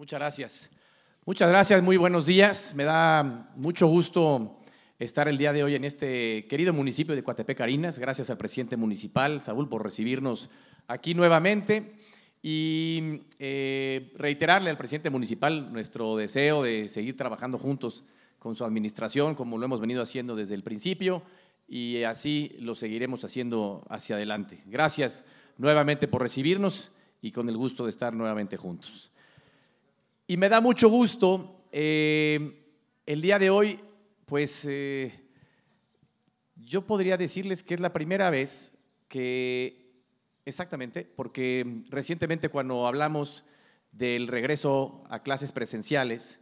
Muchas gracias. Muchas gracias, muy buenos días. Me da mucho gusto estar el día de hoy en este querido municipio de Coatepec Gracias al presidente municipal, Saúl, por recibirnos aquí nuevamente y eh, reiterarle al presidente municipal nuestro deseo de seguir trabajando juntos con su administración, como lo hemos venido haciendo desde el principio, y así lo seguiremos haciendo hacia adelante. Gracias nuevamente por recibirnos y con el gusto de estar nuevamente juntos. Y me da mucho gusto. Eh, el día de hoy, pues eh, yo podría decirles que es la primera vez que, exactamente, porque recientemente cuando hablamos del regreso a clases presenciales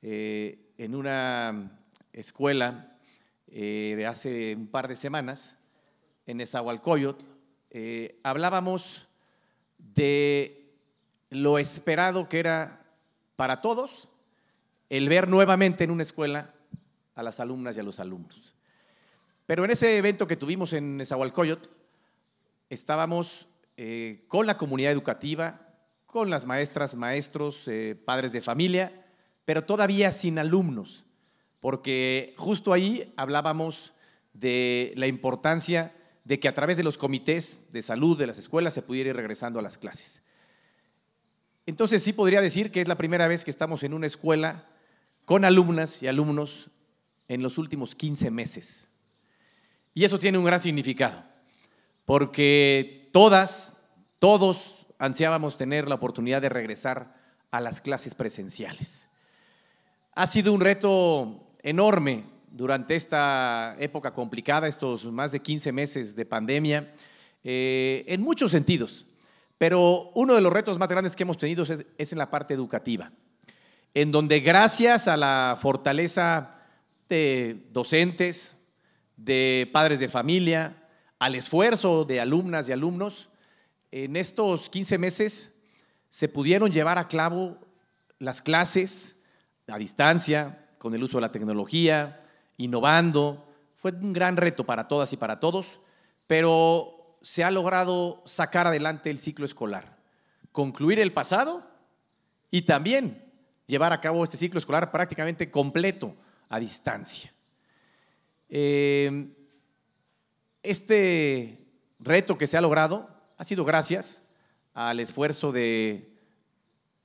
eh, en una escuela de hace un par de semanas, en Esahualcoyot, hablábamos de lo esperado que era para todos el ver nuevamente en una escuela a las alumnas y a los alumnos. Pero en ese evento que tuvimos en Zahualcoyot, estábamos eh, con la comunidad educativa, con las maestras, maestros, eh, padres de familia, pero todavía sin alumnos, porque justo ahí hablábamos de la importancia de que a través de los comités de salud de las escuelas se pudiera ir regresando a las clases. Entonces sí podría decir que es la primera vez que estamos en una escuela con alumnas y alumnos en los últimos 15 meses. Y eso tiene un gran significado, porque todas, todos ansiábamos tener la oportunidad de regresar a las clases presenciales. Ha sido un reto enorme durante esta época complicada, estos más de 15 meses de pandemia, eh, en muchos sentidos. Pero uno de los retos más grandes que hemos tenido es, en la parte educativa, en donde gracias a la fortaleza de docentes, de padres de familia, al esfuerzo de alumnas y alumnos, en estos 15 meses se pudieron llevar a clavo las clases a distancia, con el uso de la tecnología, innovando. Fue un gran reto para todas y para todos, pero se ha logrado sacar adelante el ciclo escolar, concluir el pasado y también llevar a cabo este ciclo escolar prácticamente completo a distancia. Eh, este reto que se ha logrado ha sido gracias al esfuerzo de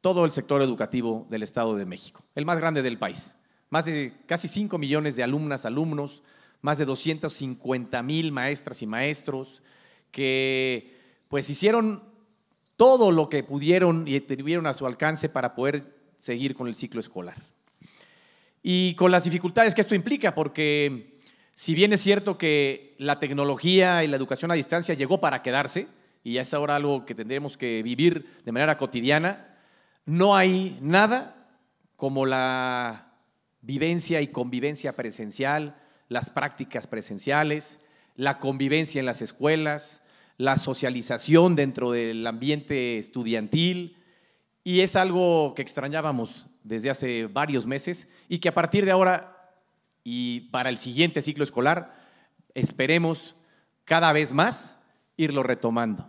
todo el sector educativo del Estado de México, el más grande del país. Más de casi 5 millones de alumnas, alumnos, más de 250 mil maestras y maestros, que pues hicieron todo lo que pudieron y tuvieron a su alcance para poder seguir con el ciclo escolar. Y con las dificultades que esto implica, porque si bien es cierto que la tecnología y la educación a distancia llegó para quedarse, y ya es ahora algo que tendremos que vivir de manera cotidiana, no hay nada como la vivencia y convivencia presencial, las prácticas presenciales, la convivencia en las escuelas, la socialización dentro del ambiente estudiantil, y es algo que extrañábamos desde hace varios meses y que a partir de ahora y para el siguiente ciclo escolar esperemos cada vez más irlo retomando.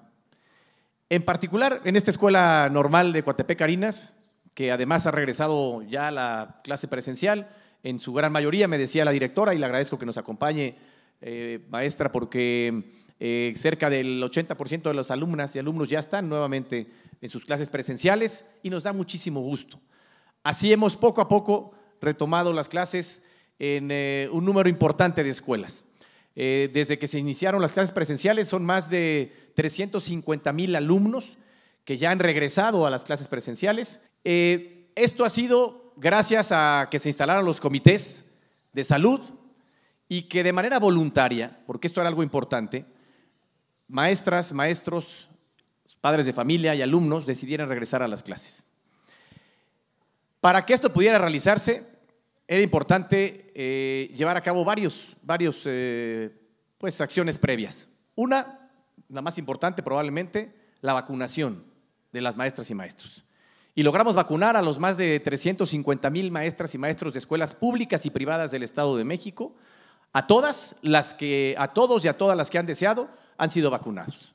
En particular, en esta escuela normal de Coatepec Carinas, que además ha regresado ya a la clase presencial, en su gran mayoría, me decía la directora, y le agradezco que nos acompañe eh, maestra, porque eh, cerca del 80% de las alumnas y alumnos ya están nuevamente en sus clases presenciales y nos da muchísimo gusto. Así hemos poco a poco retomado las clases en eh, un número importante de escuelas. desde que se iniciaron las clases presenciales son más de 350 mil alumnos que ya han regresado a las clases presenciales. esto ha sido gracias a que se instalaron los comités de salud, y que de manera voluntaria, porque esto era algo importante, maestras, maestros, padres de familia y alumnos decidieran regresar a las clases. Para que esto pudiera realizarse, era importante eh, llevar a cabo varios, varios eh, pues, acciones previas. Una, la más importante probablemente, la vacunación de las maestras y maestros. Y logramos vacunar a los más de 350 mil maestras y maestros de escuelas públicas y privadas del Estado de México a todas las que, a todos y a todas las que han deseado, han sido vacunados.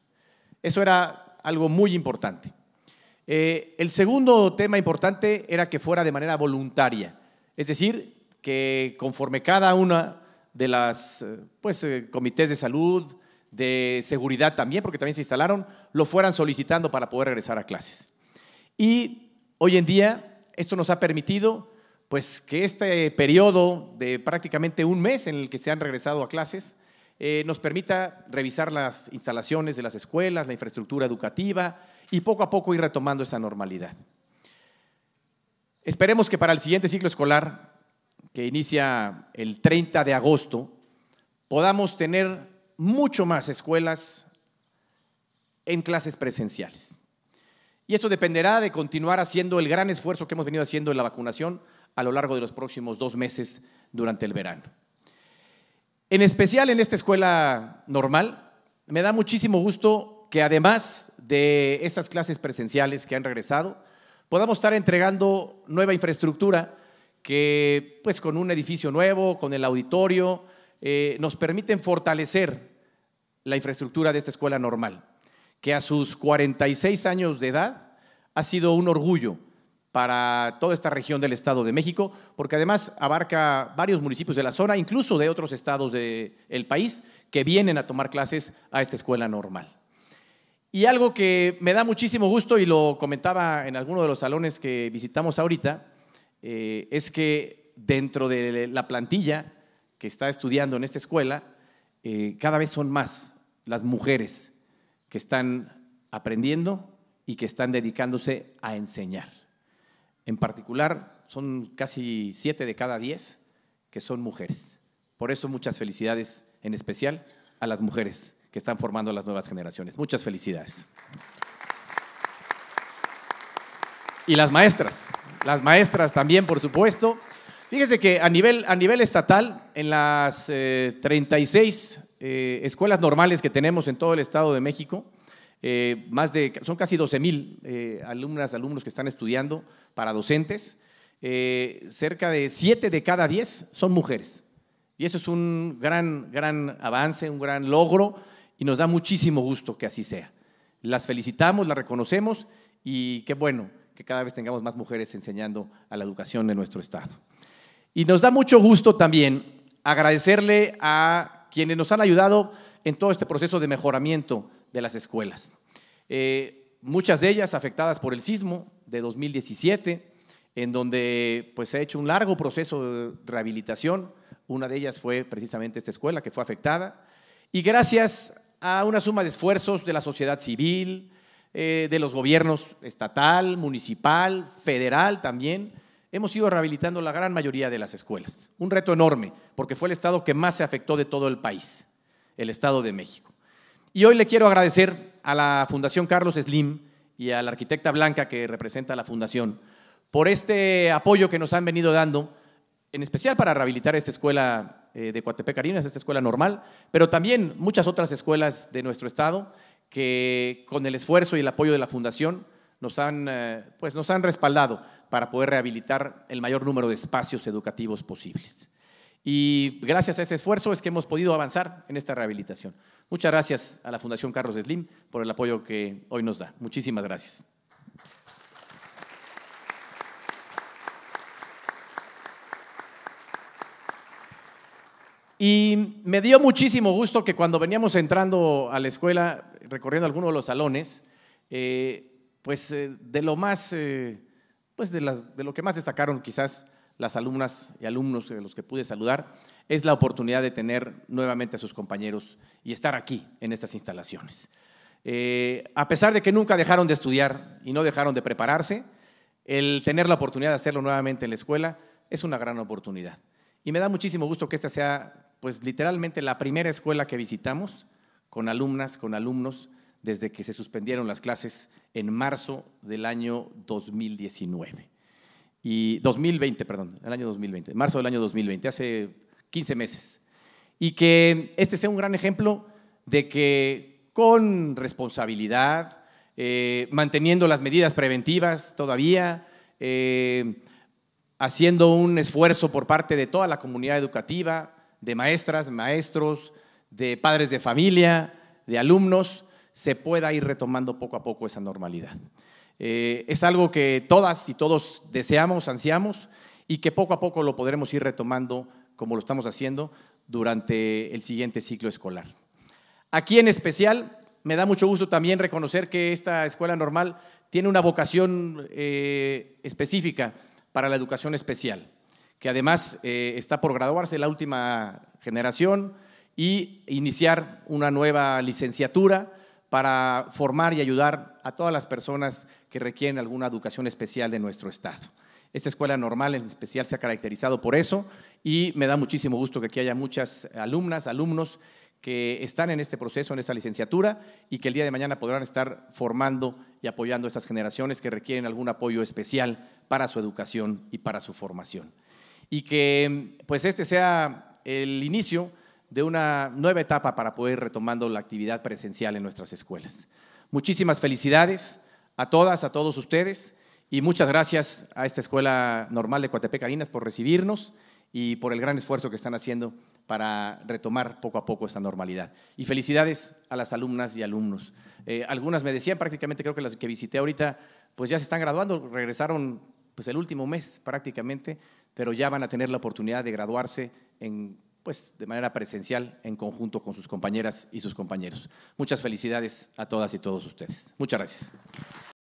Eso era algo muy importante. Eh, el segundo tema importante era que fuera de manera voluntaria, es decir, que conforme cada una de las eh, pues, eh, comités de salud, de seguridad también, porque también se instalaron, lo fueran solicitando para poder regresar a clases. Y hoy en día esto nos ha permitido pues que este periodo de prácticamente un mes en el que se han regresado a clases eh, nos permita revisar las instalaciones de las escuelas, la infraestructura educativa y poco a poco ir retomando esa normalidad. Esperemos que para el siguiente ciclo escolar, que inicia el 30 de agosto, podamos tener mucho más escuelas en clases presenciales. Y eso dependerá de continuar haciendo el gran esfuerzo que hemos venido haciendo en la vacunación a lo largo de los próximos dos meses durante el verano. En especial en esta escuela normal, me da muchísimo gusto que además de estas clases presenciales que han regresado, podamos estar entregando nueva infraestructura que pues con un edificio nuevo, con el auditorio, eh, nos permiten fortalecer la infraestructura de esta escuela normal, que a sus 46 años de edad ha sido un orgullo para toda esta región del Estado de México, porque además abarca varios municipios de la zona, incluso de otros estados del país, que vienen a tomar clases a esta escuela normal. Y algo que me da muchísimo gusto, y lo comentaba en alguno de los salones que visitamos ahorita, eh, es que dentro de la plantilla que está estudiando en esta escuela, eh, cada vez son más las mujeres que están aprendiendo y que están dedicándose a enseñar en particular son casi siete de cada diez que son mujeres. Por eso muchas felicidades en especial a las mujeres que están formando las nuevas generaciones. Muchas felicidades. Y las maestras, las maestras también, por supuesto. Fíjese que a nivel, a nivel estatal, en las 36 eh, eh, escuelas normales que tenemos en todo el Estado de México, eh, más de, son casi 12 mil eh, alumnas, alumnos que están estudiando para docentes. Eh, cerca de 7 de cada 10 son mujeres. Y eso es un gran, gran avance, un gran logro y nos da muchísimo gusto que así sea. Las felicitamos, las reconocemos y qué bueno que cada vez tengamos más mujeres enseñando a la educación en nuestro Estado. Y nos da mucho gusto también agradecerle a quienes nos han ayudado en todo este proceso de mejoramiento de las escuelas. Eh, muchas de ellas afectadas por el sismo de 2017, en donde pues, se ha hecho un largo proceso de rehabilitación. Una de ellas fue precisamente esta escuela que fue afectada. Y gracias a una suma de esfuerzos de la sociedad civil, eh, de los gobiernos estatal, municipal, federal también, hemos ido rehabilitando la gran mayoría de las escuelas. Un reto enorme, porque fue el estado que más se afectó de todo el país, el estado de México. Y hoy le quiero agradecer a la Fundación Carlos Slim y a la arquitecta Blanca que representa la Fundación por este apoyo que nos han venido dando, en especial para rehabilitar esta escuela eh, de Coatepec esta escuela normal, pero también muchas otras escuelas de nuestro estado que con el esfuerzo y el apoyo de la Fundación nos han eh, pues respaldado para poder rehabilitar el mayor número de espacios educativos posibles. Y gracias a ese esfuerzo es que hemos podido avanzar en esta rehabilitación. Muchas gracias a la Fundación Carlos Slim por el apoyo que hoy nos da. Muchísimas gracias. Y me dio muchísimo gusto que cuando veníamos entrando a la escuela, recorriendo algunos de los salones, eh, pues eh, de lo más, eh, pues de, de lo que más destacaron quizás las alumnas y alumnos de los que pude saludar, es la oportunidad de tener nuevamente a sus compañeros y estar aquí en estas instalaciones. Eh, a pesar de que nunca dejaron de estudiar y no dejaron de prepararse, el tener la oportunidad de hacerlo nuevamente en la escuela es una gran oportunidad. Y me da muchísimo gusto que esta sea, pues literalmente, la primera escuela que visitamos con alumnas, con alumnos, desde que se suspendieron las clases en marzo del año 2019 y 2020, perdón, el año 2020, marzo del año 2020, hace 15 meses. Y que este sea un gran ejemplo de que con responsabilidad, eh, manteniendo las medidas preventivas todavía, eh, haciendo un esfuerzo por parte de toda la comunidad educativa, de maestras, maestros, de padres de familia, de alumnos, se pueda ir retomando poco a poco esa normalidad. Eh, es algo que todas y todos deseamos, ansiamos y que poco a poco lo podremos ir retomando como lo estamos haciendo durante el siguiente ciclo escolar. Aquí en especial me da mucho gusto también reconocer que esta escuela normal tiene una vocación eh, específica para la educación especial, que además eh, está por graduarse la última generación y iniciar una nueva licenciatura para formar y ayudar a todas las personas que requieren alguna educación especial de nuestro Estado. Esta escuela normal en especial se ha caracterizado por eso y me da muchísimo gusto que aquí haya muchas alumnas, alumnos que están en este proceso, en esta licenciatura y que el día de mañana podrán estar formando y apoyando a estas generaciones que requieren algún apoyo especial para su educación y para su formación. Y que pues este sea el inicio de una nueva etapa para poder ir retomando la actividad presencial en nuestras escuelas. Muchísimas felicidades a todas, a todos ustedes y muchas gracias a esta Escuela Normal de Coatepec Carinas por recibirnos y por el gran esfuerzo que están haciendo para retomar poco a poco esta normalidad. Y felicidades a las alumnas y alumnos. Eh, algunas me decían, prácticamente creo que las que visité ahorita, pues ya se están graduando, regresaron pues el último mes prácticamente, pero ya van a tener la oportunidad de graduarse en pues de manera presencial en conjunto con sus compañeras y sus compañeros. Muchas felicidades a todas y todos ustedes. Muchas gracias.